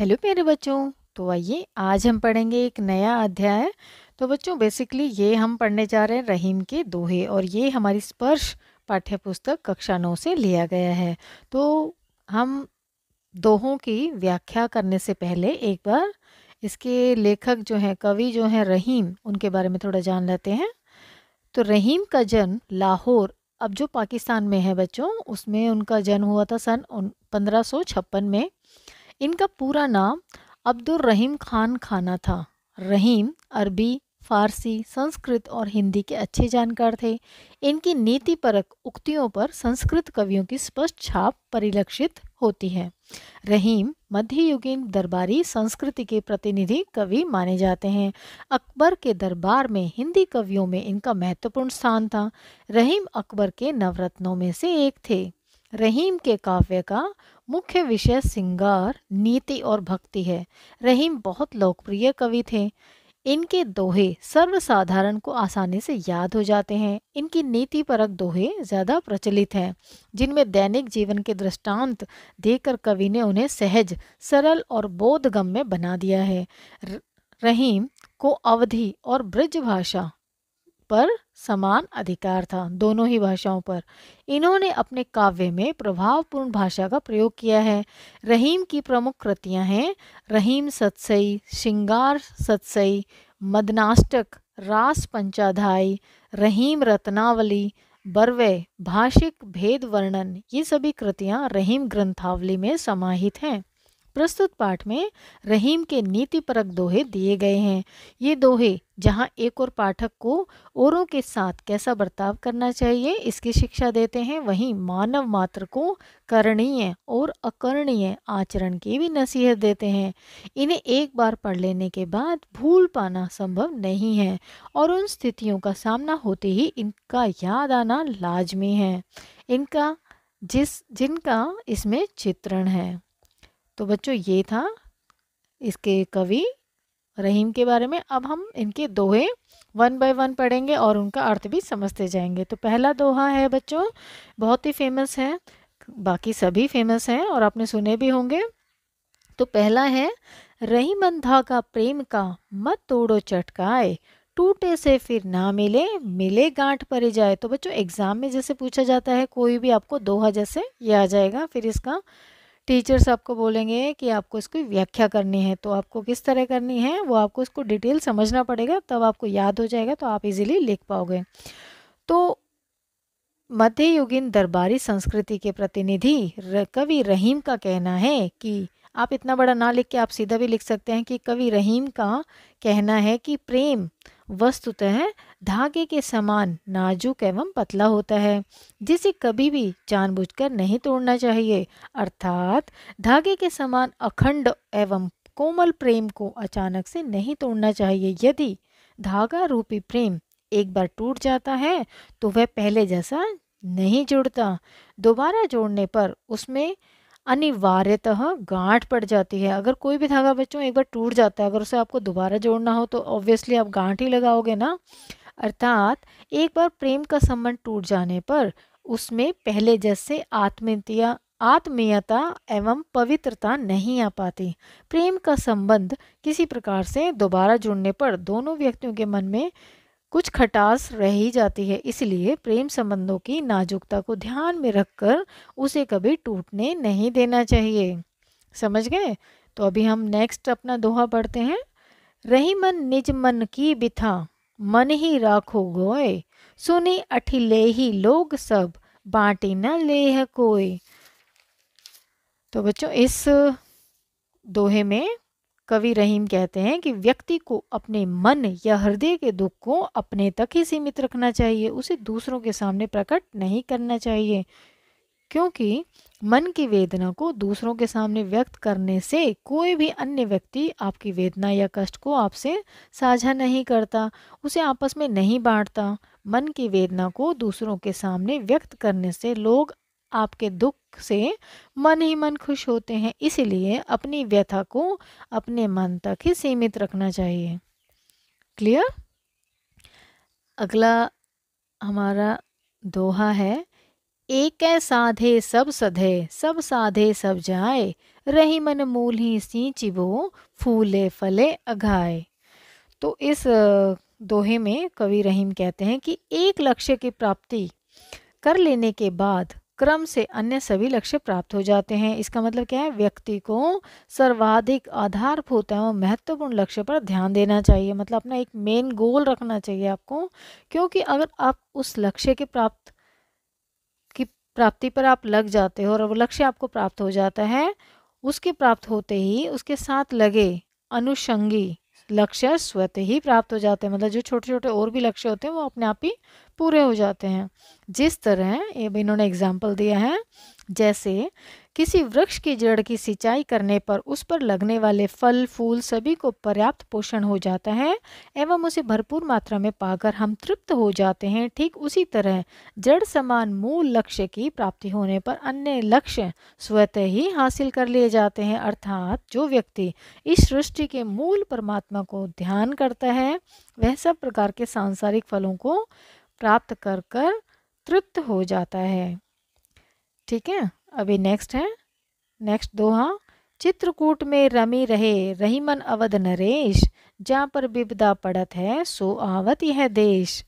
hello प्यारे बच्चों तो आइए आज हम पढ़ेंगे एक नया अध्याय तो बच्चों बेसिकली ये हम पढ़ने जा रहे हैं रहीम के दोहे और ये हमारी स्पर्श पाठ्य पुस्तक कक्षा नौ से लिया गया है तो हम दोहों की व्याख्या करने से पहले एक बार इसके लेखक जो हैं कवि जो हैं रहीम उनके बारे में थोड़ा जान लेते हैं तो रहीम का जन्म लाहौर अब जो पाकिस्तान में है बच्चों उसमें उनका जन्म हुआ था सन पंद्रह में इनका पूरा नाम अब्दुल रहीम खान खाना था रहीम अरबी फारसी संस्कृत और हिंदी के अच्छे जानकार थे इनकी नीति परक उक्तियों पर संस्कृत कवियों की स्पष्ट छाप परिलक्षित होती है रहीम मध्ययुगीन दरबारी संस्कृति के प्रतिनिधि कवि माने जाते हैं अकबर के दरबार में हिंदी कवियों में इनका महत्वपूर्ण स्थान था रहीम अकबर के नवरत्नों में से एक थे रहीम के काव्य का मुख्य विषय सिंगार नीति और भक्ति है रहीम बहुत लोकप्रिय कवि थे इनके दोहे सर्वसाधारण को आसानी से याद हो जाते हैं इनकी नीति परक दोहे ज़्यादा प्रचलित हैं जिनमें दैनिक जीवन के दृष्टांत देकर कवि ने उन्हें सहज सरल और बोधगम्य में बना दिया है रहीम को अवधि और ब्रज भाषा पर समान अधिकार था दोनों ही भाषाओं पर इन्होंने अपने काव्य में प्रभावपूर्ण भाषा का प्रयोग किया है रहीम की प्रमुख कृतियां हैं रहीम सतसई श्रृंगार सतसई मदनाष्टक रास पंचाधाई रहीम रत्नावली बरवे भाषिक भेद वर्णन ये सभी कृतियां रहीम ग्रंथावली में समाहित हैं प्रस्तुत पाठ में रहीम के नीतिपरक दोहे दिए गए हैं ये दोहे जहाँ एक और पाठक को औरों के साथ कैसा बर्ताव करना चाहिए इसकी शिक्षा देते हैं वहीं मानव मात्र को करणीय और अकरणीय आचरण की भी नसीहत देते हैं इन्हें एक बार पढ़ लेने के बाद भूल पाना संभव नहीं है और उन स्थितियों का सामना होते ही इनका याद आना लाजमी है इनका जिस जिनका इसमें चित्रण है तो बच्चों ये था इसके कवि रहीम के बारे में अब हम इनके दोहे वन बाय वन पढ़ेंगे और उनका अर्थ भी समझते जाएंगे तो पहला दोहा है बच्चों बहुत ही फेमस है बाकी सभी फेमस हैं और आपने सुने भी होंगे तो पहला है रही मंधा का प्रेम का मत तोड़ो चटकाए टूटे से फिर ना मिले मिले गांठ पर जाए तो बच्चों एग्ज़ाम में जैसे पूछा जाता है कोई भी आपको दोहा जैसे ये आ जाएगा फिर इसका टीचर्स आपको बोलेंगे कि आपको इसकी व्याख्या करनी है तो आपको किस तरह करनी है वो आपको इसको डिटेल समझना पड़ेगा तब आपको याद हो जाएगा तो आप इजीली लिख पाओगे तो मध्ययुगीन दरबारी संस्कृति के प्रतिनिधि कवि रहीम का कहना है कि आप इतना बड़ा ना लिख के आप सीधा भी लिख सकते हैं कि कवि रहीम का कहना है कि प्रेम वस्तुतः धागे के समान नाजुक एवं पतला होता है जिसे कभी भी जानबूझकर नहीं तोड़ना चाहिए अर्थात धागे के समान अखंड एवं कोमल प्रेम को अचानक से नहीं तोड़ना चाहिए यदि धागा रूपी प्रेम एक बार टूट जाता है तो वह पहले जैसा नहीं जुड़ता दोबारा जोड़ने पर उसमें अनिवार्यतः गांठ पड़ जाती है अगर कोई भी धागा बच्चों एक बार टूट जाता है अगर उसे आपको दोबारा जोड़ना हो तो ऑब्वियसली आप गांठ ही लगाओगे ना अर्थात एक बार प्रेम का संबंध टूट जाने पर उसमें पहले जैसे आत्मीयता आत्मीयता एवं पवित्रता नहीं आ पाती प्रेम का संबंध किसी प्रकार से दोबारा जुड़ने पर दोनों व्यक्तियों के मन में कुछ खटास रह ही जाती है इसलिए प्रेम संबंधों की नाजुकता को ध्यान में रखकर उसे कभी टूटने नहीं देना चाहिए समझ गए तो अभी हम नेक्स्ट अपना दोहा पढ़ते हैं रही मन निज मन की बिथा मन ही राखो गोय सुनी अठी ले ही लोग सब बांटी न लेह कोई तो बच्चों इस दोहे में कवि रहीम कहते हैं कि व्यक्ति को अपने मन या हृदय के दुख को अपने तक ही सीमित रखना चाहिए उसे दूसरों के सामने प्रकट नहीं करना चाहिए क्योंकि मन की वेदना को दूसरों के सामने व्यक्त करने से कोई भी अन्य व्यक्ति आपकी वेदना या कष्ट को आपसे साझा नहीं करता उसे आपस में नहीं बांटता मन की वेदना को दूसरों के सामने व्यक्त करने से लोग आपके दुख से मन ही मन खुश होते हैं इसलिए अपनी व्यथा को अपने मन तक ही सीमित रखना चाहिए क्लियर अगला हमारा दोहा है एक साधे सब सधे सब साधे सब जाए रही मन मूल ही सींची वो फूले फले अघाए तो इस दोहे में कवि रहीम कहते हैं कि एक लक्ष्य की प्राप्ति कर लेने के बाद क्रम से अन्य सभी लक्ष्य प्राप्त हो जाते हैं इसका मतलब क्या है व्यक्ति को सर्वाधिक आधारभूत एवं महत्वपूर्ण लक्ष्य पर ध्यान देना चाहिए मतलब अपना एक मेन गोल रखना चाहिए आपको क्योंकि अगर आप उस लक्ष्य के प्राप्त की प्राप्ति पर आप लग जाते हो और वो लक्ष्य आपको प्राप्त हो जाता है उसके प्राप्त होते ही उसके साथ लगे अनुषंगी लक्ष्य स्वतः ही प्राप्त हो जाते हैं मतलब जो छोटे छोटे और भी लक्ष्य होते हैं वो अपने आप ही पूरे हो जाते हैं जिस तरह भी इन्होंने एग्जाम्पल दिया है जैसे किसी वृक्ष की जड़ की सिंचाई करने पर उस पर लगने वाले फल फूल सभी को पर्याप्त पोषण हो जाता है एवं उसे भरपूर मात्रा में पाकर हम तृप्त हो जाते हैं ठीक उसी तरह जड़ समान मूल लक्ष्य की प्राप्ति होने पर अन्य लक्ष्य स्वतः ही हासिल कर लिए जाते हैं अर्थात जो व्यक्ति इस सृष्टि के मूल परमात्मा को ध्यान करता है वह सब प्रकार के सांसारिक फलों को प्राप्त कर कर तृप्त हो जाता है ठीक है अभी नेक्स्ट है नेक्स्ट दोहा चित्रकूट में रमी रहे रहीमन अवध नरेश जहाँ पर विपदा पड़त है सो आवत यह देश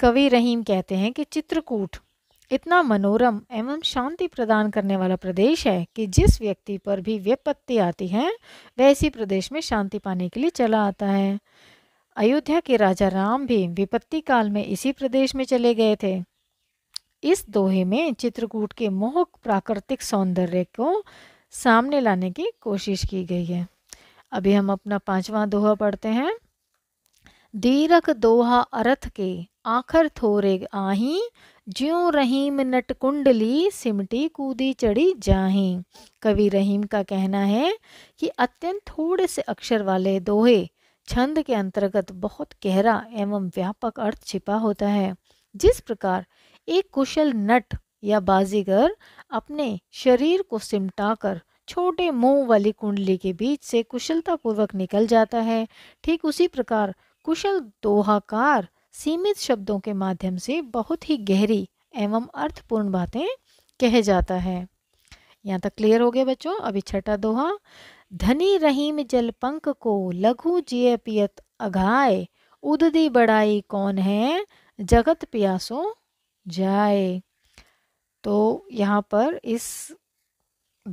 कवि रहीम कहते हैं कि चित्रकूट इतना मनोरम एवं शांति प्रदान करने वाला प्रदेश है कि जिस व्यक्ति पर भी विपत्ति आती है वह इसी प्रदेश में शांति पाने के लिए चला आता है अयोध्या के राजा राम भी विपत्ति काल में इसी प्रदेश में चले गए थे इस दोहे में चित्रकूट के मोहक प्राकृतिक सौंदर्य को सामने लाने की कोशिश की गई है अभी हम अपना पांचवा दोहा पढ़ते हैं दीरक दोहा अरथ के आखर थोरे आही ज्यो रहीम नट कुंडली सिमटी कूदी चढ़ी जाही कवि रहीम का कहना है कि अत्यंत थोड़े से अक्षर वाले दोहे छंद के अंतर्गत बहुत गहरा एवं व्यापक अर्थ छिपा होता है जिस प्रकार एक कुशल नट या बाजीगर अपने शरीर को सिमटाकर छोटे मुंह वाली कुंडली के बीच से कुशलतापूर्वक निकल जाता है ठीक उसी प्रकार कुशल दोहाकार सीमित शब्दों के माध्यम से बहुत ही गहरी एवं अर्थपूर्ण बातें कह जाता है यहाँ तक क्लियर हो गया बच्चों अभी छठा दोहा धनी रहीम जलपंक को लघु जिय पियत अघाय उदी बड़ाई कौन है जगत प्यासो जाए तो यहाँ पर इस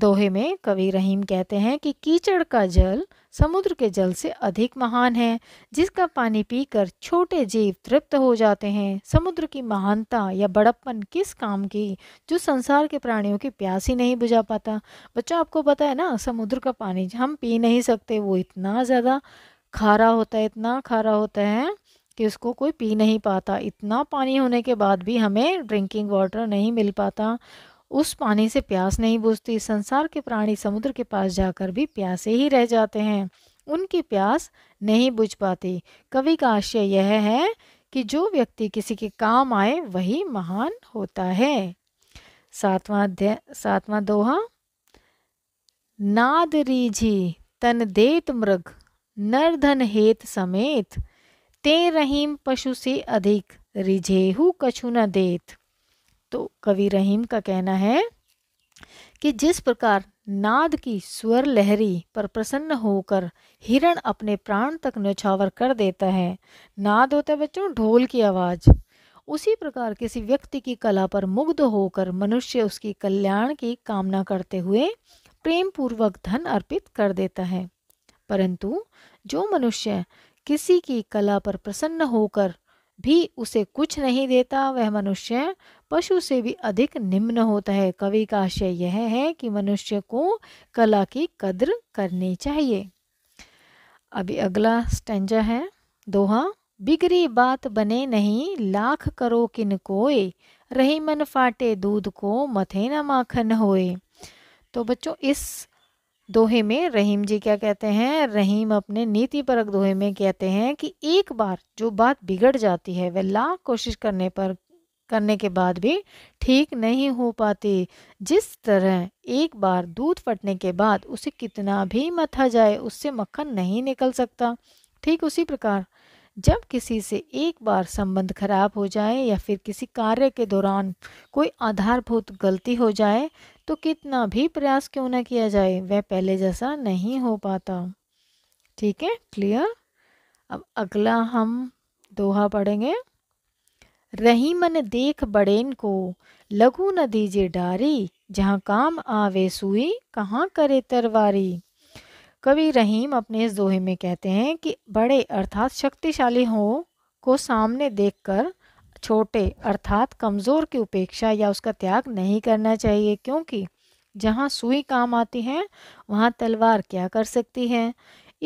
दोहे में कवि रहीम कहते हैं कि कीचड़ का जल समुद्र के जल से अधिक महान है जिसका पानी पीकर छोटे जीव तृप्त हो जाते हैं समुद्र की महानता या बड़प्पन किस काम की जो संसार के प्राणियों की प्यास ही नहीं बुझा पाता बच्चों आपको पता है ना समुद्र का पानी हम पी नहीं सकते वो इतना ज़्यादा खारा होता है इतना खारा होता है कि उसको कोई पी नहीं पाता इतना पानी होने के बाद भी हमें ड्रिंकिंग वाटर नहीं मिल पाता उस पानी से प्यास नहीं बुझती संसार के प्राणी समुद्र के पास जाकर भी प्यासे ही रह जाते हैं उनकी प्यास नहीं बुझ पाती कवि का आशय यह है कि जो व्यक्ति किसी के काम आए वही महान होता है सातवां अध्याय सातवां दोहा नाद रीझी तन देत मृग नरधन हेत समेत ते रहीम पशु से अधिक रिझेहू कछु न देत तो कवि रहीम का कहना है कि जिस प्रकार नाद की स्वर लहरी पर प्रसन्न होकर हिरण अपने प्राण तक न्यौछावर कर देता है नाद होता है बच्चों ढोल की आवाज़ उसी प्रकार किसी व्यक्ति की कला पर मुग्ध होकर मनुष्य उसकी कल्याण की कामना करते हुए प्रेम पूर्वक धन अर्पित कर देता है परंतु जो मनुष्य किसी की कला पर प्रसन्न होकर भी उसे कुछ नहीं देता वह मनुष्य पशु से भी अधिक निम्न होता है कवि का आशय यह है कि मनुष्य को कला की कद्र करनी चाहिए अभी अगला स्टेंजा है दोहा बिगड़ी बात बने नहीं लाख करो किन कोय रही मन फाटे दूध को मथे न माखन होए तो बच्चों इस दोहे में रहीम जी क्या कहते हैं रहीम अपने नीति परक दोहे में कहते हैं कि एक बार जो बात बिगड़ जाती है वह लाख कोशिश करने पर करने के बाद भी ठीक नहीं हो पाती जिस तरह एक बार दूध फटने के बाद उसे कितना भी मथा जाए उससे मक्खन नहीं निकल सकता ठीक उसी प्रकार जब किसी से एक बार संबंध खराब हो जाए या फिर किसी कार्य के दौरान कोई आधारभूत गलती हो जाए तो कितना भी प्रयास क्यों ना किया जाए वह पहले जैसा नहीं हो पाता ठीक है क्लियर अब अगला हम दोहा पढ़ेंगे रही मन देख बड़ेन को लघु न दीजे डारी जहाँ काम आवे सुई कहाँ करे तरवारी कवि रहीम अपने इस दोहे में कहते हैं कि बड़े अर्थात शक्तिशाली हो को सामने देखकर छोटे अर्थात कमज़ोर की उपेक्षा या उसका त्याग नहीं करना चाहिए क्योंकि जहाँ सुई काम आती है वहाँ तलवार क्या कर सकती है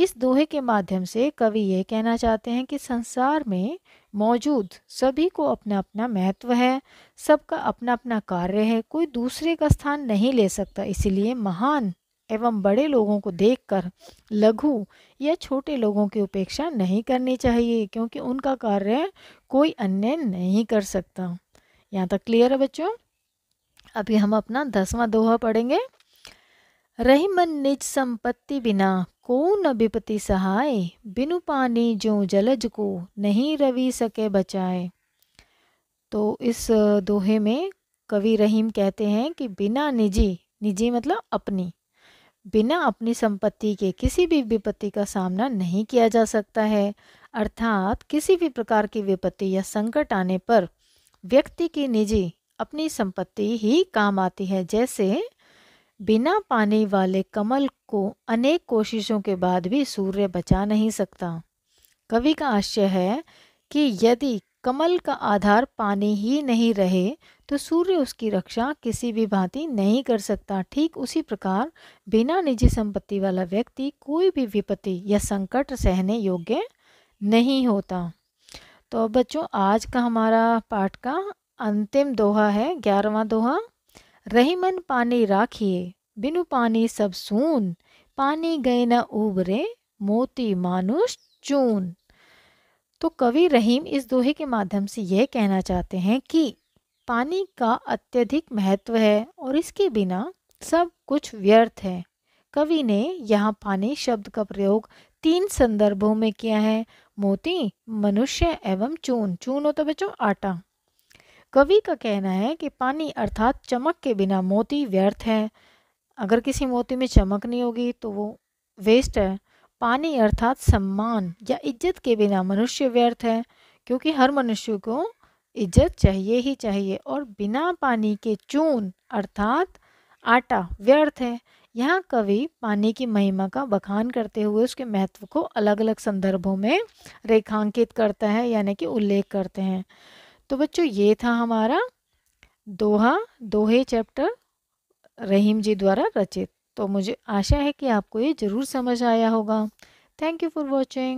इस दोहे के माध्यम से कवि यह कहना चाहते हैं कि संसार में मौजूद सभी को अपना अपना महत्व है सबका अपना अपना कार्य है कोई दूसरे का स्थान नहीं ले सकता इसलिए महान एवं बड़े लोगों को देखकर लघु या छोटे लोगों की उपेक्षा नहीं करनी चाहिए क्योंकि उनका कार्य कोई अन्य नहीं कर सकता यहाँ तक क्लियर है बच्चों अभी हम अपना दसवां दोहा पढ़ेंगे रही मन निज संपत्ति बिना को न विपति सहाय बिनु पानी जो जलज को नहीं रवि सके बचाए तो इस दोहे में कवि रहीम कहते हैं कि बिना निजी निजी मतलब अपनी बिना अपनी संपत्ति के किसी भी विपत्ति का सामना नहीं किया जा सकता है अर्थात किसी भी प्रकार की विपत्ति या संकट आने पर व्यक्ति की निजी अपनी संपत्ति ही काम आती है जैसे बिना पानी वाले कमल को अनेक कोशिशों के बाद भी सूर्य बचा नहीं सकता कवि का आशय है कि यदि कमल का आधार पानी ही नहीं रहे तो सूर्य उसकी रक्षा किसी भी भांति नहीं कर सकता ठीक उसी प्रकार बिना निजी संपत्ति वाला व्यक्ति कोई भी विपत्ति या संकट सहने योग्य नहीं होता तो बच्चों आज का हमारा पाठ का अंतिम दोहा है ग्यारहवा दोहा रहीमन पानी राखिए बिनु पानी सब सून पानी गए न उबरे मोती मानुष चून तो कवि रहीम इस दोहे के माध्यम से यह कहना चाहते हैं कि पानी का अत्यधिक महत्व है और इसके बिना सब कुछ व्यर्थ है कवि ने यहाँ पानी शब्द का प्रयोग तीन संदर्भों में किया है मोती मनुष्य एवं चून चून हो तो बच्चों आटा कवि का कहना है कि पानी अर्थात चमक के बिना मोती व्यर्थ है अगर किसी मोती में चमक नहीं होगी तो वो वेस्ट है पानी अर्थात सम्मान या इज्जत के बिना मनुष्य व्यर्थ है क्योंकि हर मनुष्य को इज्जत चाहिए ही चाहिए और बिना पानी के चून अर्थात आटा व्यर्थ है यहाँ कवि पानी की महिमा का बखान करते हुए उसके महत्व को अलग अलग संदर्भों में रेखांकित करता है यानी कि उल्लेख करते हैं तो बच्चों ये था हमारा दोहा दोहे चैप्टर रहीम जी द्वारा रचित तो मुझे आशा है कि आपको ये ज़रूर समझ आया होगा थैंक यू फॉर वॉचिंग